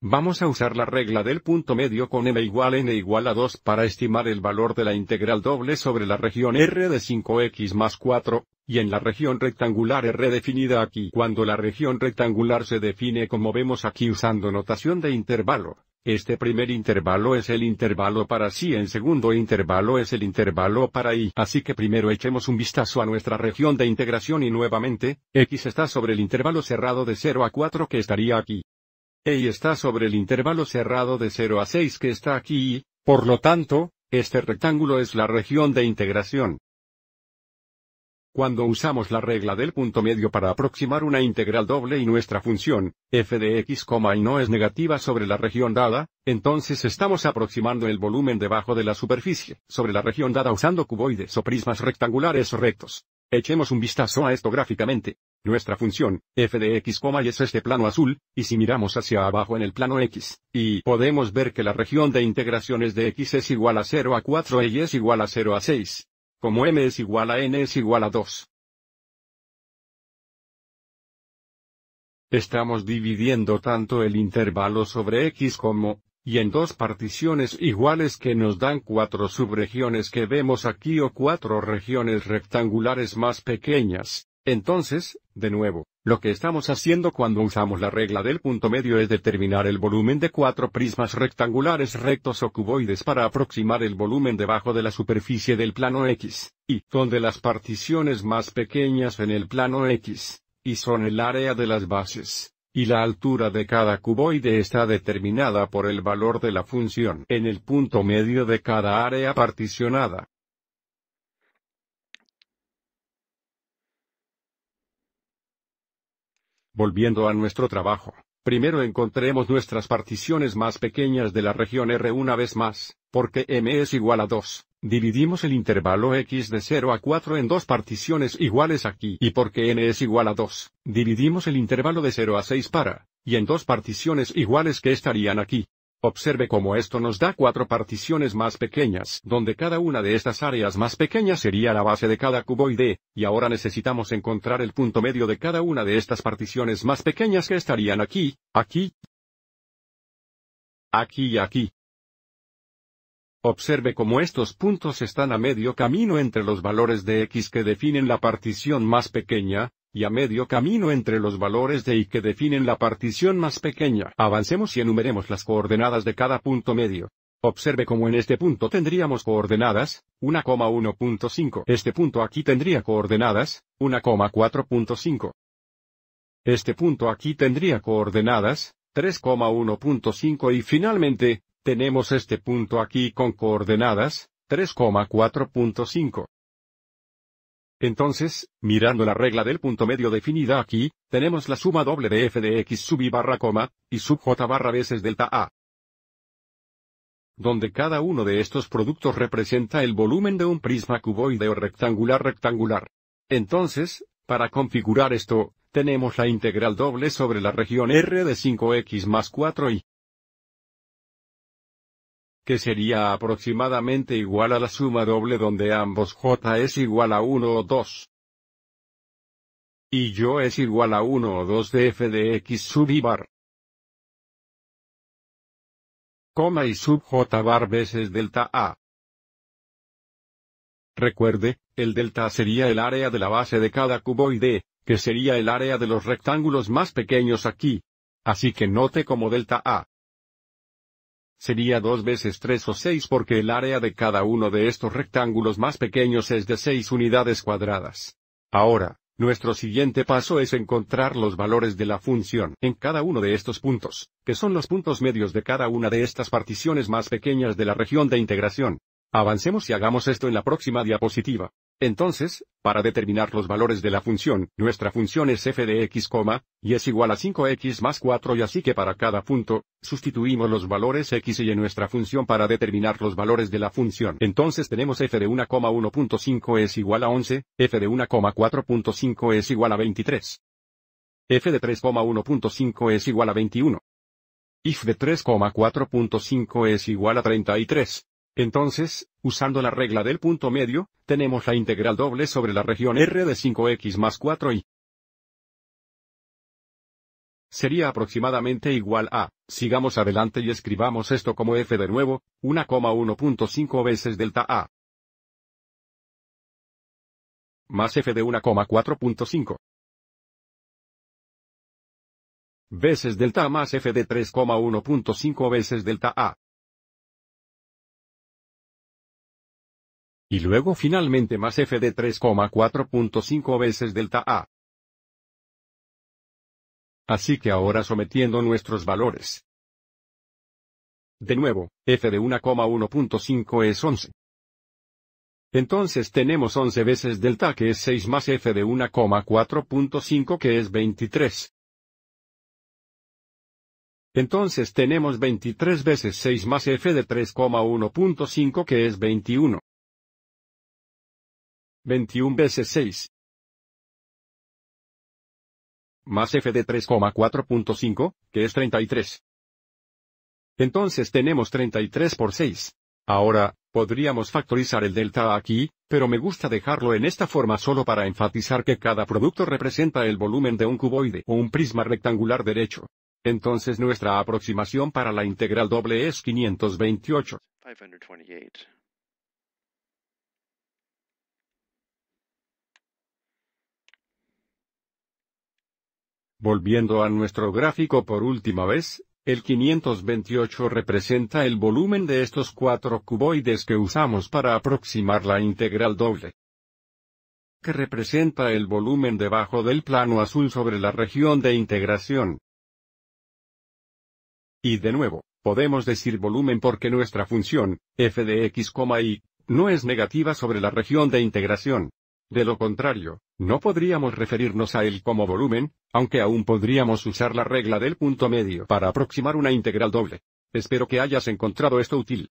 Vamos a usar la regla del punto medio con m igual n igual a 2 para estimar el valor de la integral doble sobre la región R de 5x más 4, y en la región rectangular R definida aquí. Cuando la región rectangular se define como vemos aquí usando notación de intervalo, este primer intervalo es el intervalo para sí, el segundo intervalo es el intervalo para y. Así que primero echemos un vistazo a nuestra región de integración y nuevamente, x está sobre el intervalo cerrado de 0 a 4 que estaría aquí. E y está sobre el intervalo cerrado de 0 a 6 que está aquí por lo tanto, este rectángulo es la región de integración. Cuando usamos la regla del punto medio para aproximar una integral doble y nuestra función, f de x, y no es negativa sobre la región dada, entonces estamos aproximando el volumen debajo de la superficie, sobre la región dada usando cuboides o prismas rectangulares rectos. Echemos un vistazo a esto gráficamente. Nuestra función, f de x, y es este plano azul, y si miramos hacia abajo en el plano x, y podemos ver que la región de integraciones de x es igual a 0 a 4 y es igual a 0 a 6. Como m es igual a n es igual a 2. Estamos dividiendo tanto el intervalo sobre x como, y en dos particiones iguales que nos dan cuatro subregiones que vemos aquí o cuatro regiones rectangulares más pequeñas. Entonces, de nuevo, lo que estamos haciendo cuando usamos la regla del punto medio es determinar el volumen de cuatro prismas rectangulares rectos o cuboides para aproximar el volumen debajo de la superficie del plano X, y donde las particiones más pequeñas en el plano X, y son el área de las bases, y la altura de cada cuboide está determinada por el valor de la función en el punto medio de cada área particionada. Volviendo a nuestro trabajo, primero encontremos nuestras particiones más pequeñas de la región R una vez más, porque M es igual a 2. Dividimos el intervalo x de 0 a 4 en dos particiones iguales aquí y porque n es igual a 2, dividimos el intervalo de 0 a 6 para, y en dos particiones iguales que estarían aquí. Observe cómo esto nos da cuatro particiones más pequeñas, donde cada una de estas áreas más pequeñas sería la base de cada cuboide, y ahora necesitamos encontrar el punto medio de cada una de estas particiones más pequeñas que estarían aquí, aquí, aquí y aquí. Observe cómo estos puntos están a medio camino entre los valores de x que definen la partición más pequeña, y a medio camino entre los valores de y que definen la partición más pequeña. Avancemos y enumeremos las coordenadas de cada punto medio. Observe cómo en este punto tendríamos coordenadas, 1,1.5. Este punto aquí tendría coordenadas, 1,4.5. Este punto aquí tendría coordenadas, 3,1.5 y finalmente, tenemos este punto aquí con coordenadas, 3,4.5. Entonces, mirando la regla del punto medio definida aquí, tenemos la suma doble de f de x sub i barra coma, y sub j barra veces delta a. Donde cada uno de estos productos representa el volumen de un prisma cuboide o rectangular rectangular. Entonces, para configurar esto, tenemos la integral doble sobre la región R de 5x más 4y que sería aproximadamente igual a la suma doble donde ambos j es igual a 1 o 2. Y yo es igual a 1 o 2 de f de x sub i bar. Coma y sub j bar veces delta a. Recuerde, el delta sería el área de la base de cada cuboide, que sería el área de los rectángulos más pequeños aquí. Así que note como delta A Sería dos veces tres o seis porque el área de cada uno de estos rectángulos más pequeños es de seis unidades cuadradas. Ahora, nuestro siguiente paso es encontrar los valores de la función en cada uno de estos puntos, que son los puntos medios de cada una de estas particiones más pequeñas de la región de integración. Avancemos y hagamos esto en la próxima diapositiva. Entonces, para determinar los valores de la función, nuestra función es f de x, y es igual a 5x más 4 y así que para cada punto, sustituimos los valores x y en nuestra función para determinar los valores de la función. Entonces tenemos f de 1,1.5 es igual a 11, f de 1,4.5 es igual a 23. f de 3,1.5 es igual a 21. if de 3,4.5 es igual a 33. Entonces, usando la regla del punto medio, tenemos la integral doble sobre la región R de 5x más 4y. Sería aproximadamente igual a, sigamos adelante y escribamos esto como f de nuevo, 1,1.5 veces delta a. Más f de 1,4.5. Veces delta a más f de 3,1.5 veces delta a. Y luego finalmente más f de 3,4.5 veces delta A. Así que ahora sometiendo nuestros valores. De nuevo, f de 1,1.5 es 11. Entonces tenemos 11 veces delta que es 6 más f de 1,4.5 que es 23. Entonces tenemos 23 veces 6 más f de 3,1.5 que es 21. 21 veces 6. Más f de 3,4.5, que es 33. Entonces tenemos 33 por 6. Ahora, podríamos factorizar el delta aquí, pero me gusta dejarlo en esta forma solo para enfatizar que cada producto representa el volumen de un cuboide o un prisma rectangular derecho. Entonces nuestra aproximación para la integral doble es 528. 528. Volviendo a nuestro gráfico por última vez, el 528 representa el volumen de estos cuatro cuboides que usamos para aproximar la integral doble que representa el volumen debajo del plano azul sobre la región de integración. Y de nuevo, podemos decir volumen porque nuestra función, f de x, y, no es negativa sobre la región de integración. De lo contrario, no podríamos referirnos a él como volumen, aunque aún podríamos usar la regla del punto medio para aproximar una integral doble. Espero que hayas encontrado esto útil.